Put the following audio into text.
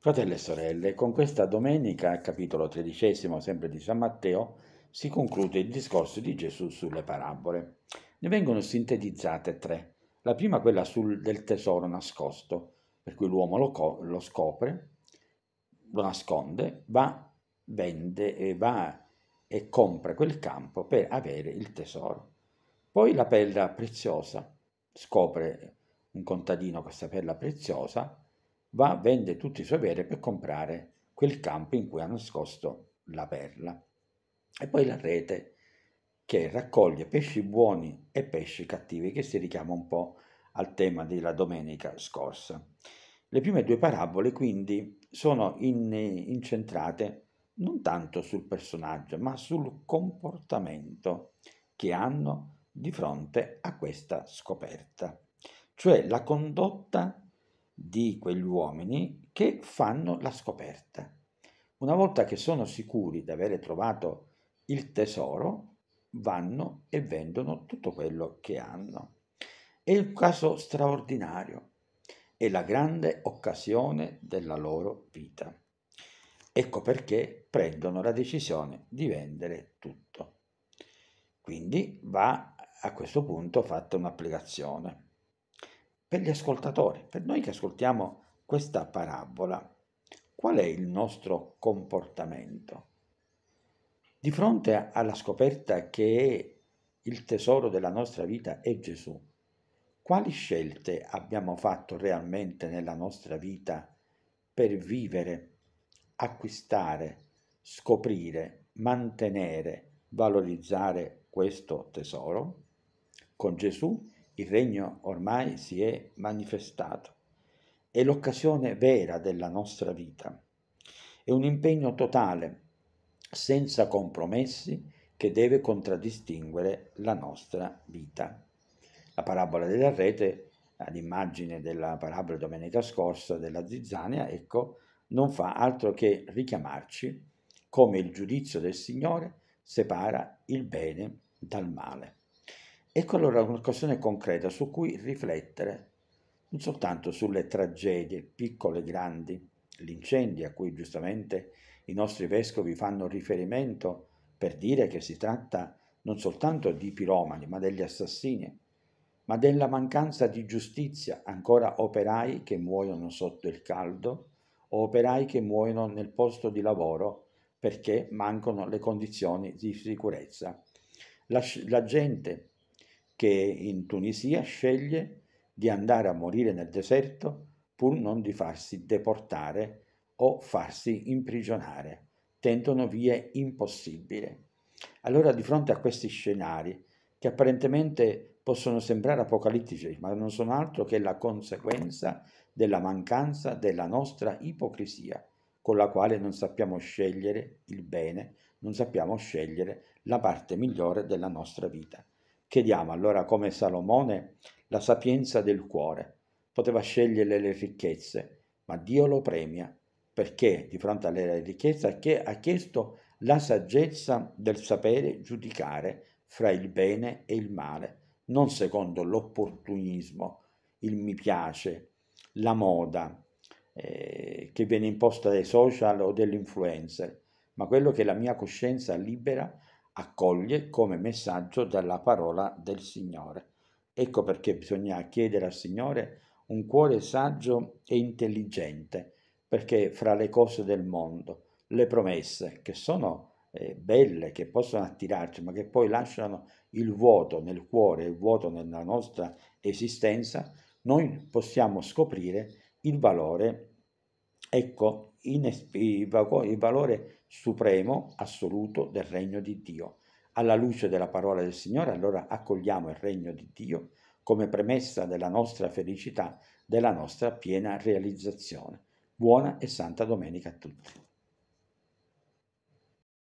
Fratelli e sorelle, con questa domenica, capitolo tredicesimo, sempre di San Matteo, si conclude il discorso di Gesù sulle parabole. Ne vengono sintetizzate tre. La prima quella sul, del tesoro nascosto, per cui l'uomo lo, lo scopre, lo nasconde, va, vende e va e compra quel campo per avere il tesoro. Poi la perla preziosa, scopre un contadino questa perla preziosa, va, vende tutti i suoi beni per comprare quel campo in cui ha nascosto la perla. E poi la rete che raccoglie pesci buoni e pesci cattivi, che si richiama un po' al tema della domenica scorsa. Le prime due parabole quindi sono in, incentrate non tanto sul personaggio, ma sul comportamento che hanno di fronte a questa scoperta, cioè la condotta di quegli uomini che fanno la scoperta. Una volta che sono sicuri di avere trovato il tesoro, vanno e vendono tutto quello che hanno. È un caso straordinario, è la grande occasione della loro vita. Ecco perché prendono la decisione di vendere tutto. Quindi va a questo punto fatta un'applicazione per gli ascoltatori, per noi che ascoltiamo questa parabola, qual è il nostro comportamento? Di fronte alla scoperta che il tesoro della nostra vita è Gesù, quali scelte abbiamo fatto realmente nella nostra vita per vivere, acquistare, scoprire, mantenere, valorizzare questo tesoro? Con Gesù il regno ormai si è manifestato. È l'occasione vera della nostra vita. È un impegno totale, senza compromessi, che deve contraddistinguere la nostra vita. La parabola della rete, ad immagine della parabola domenica scorsa della zizzania, ecco, non fa altro che richiamarci come il giudizio del Signore separa il bene dal male. Ecco allora un'occasione concreta su cui riflettere, non soltanto sulle tragedie, piccole e grandi, gli incendi a cui giustamente i nostri vescovi fanno riferimento per dire che si tratta non soltanto di piromani, ma degli assassini, ma della mancanza di giustizia, ancora operai che muoiono sotto il caldo o operai che muoiono nel posto di lavoro perché mancano le condizioni di sicurezza. La, la gente che in Tunisia sceglie di andare a morire nel deserto pur non di farsi deportare o farsi imprigionare. Tentano vie impossibili. Allora di fronte a questi scenari, che apparentemente possono sembrare apocalittici, ma non sono altro che la conseguenza della mancanza della nostra ipocrisia, con la quale non sappiamo scegliere il bene, non sappiamo scegliere la parte migliore della nostra vita. Chiediamo allora come Salomone la sapienza del cuore. Poteva scegliere le ricchezze, ma Dio lo premia perché di fronte alle ricchezze ha chiesto la saggezza del sapere giudicare fra il bene e il male, non secondo l'opportunismo, il mi piace, la moda eh, che viene imposta dai social o dell'influencer, ma quello che la mia coscienza libera accoglie come messaggio dalla parola del Signore. Ecco perché bisogna chiedere al Signore un cuore saggio e intelligente, perché fra le cose del mondo, le promesse che sono eh, belle, che possono attirarci, ma che poi lasciano il vuoto nel cuore, il vuoto nella nostra esistenza, noi possiamo scoprire il valore Ecco il valore supremo, assoluto del regno di Dio. Alla luce della parola del Signore, allora accogliamo il regno di Dio come premessa della nostra felicità, della nostra piena realizzazione. Buona e santa domenica a tutti.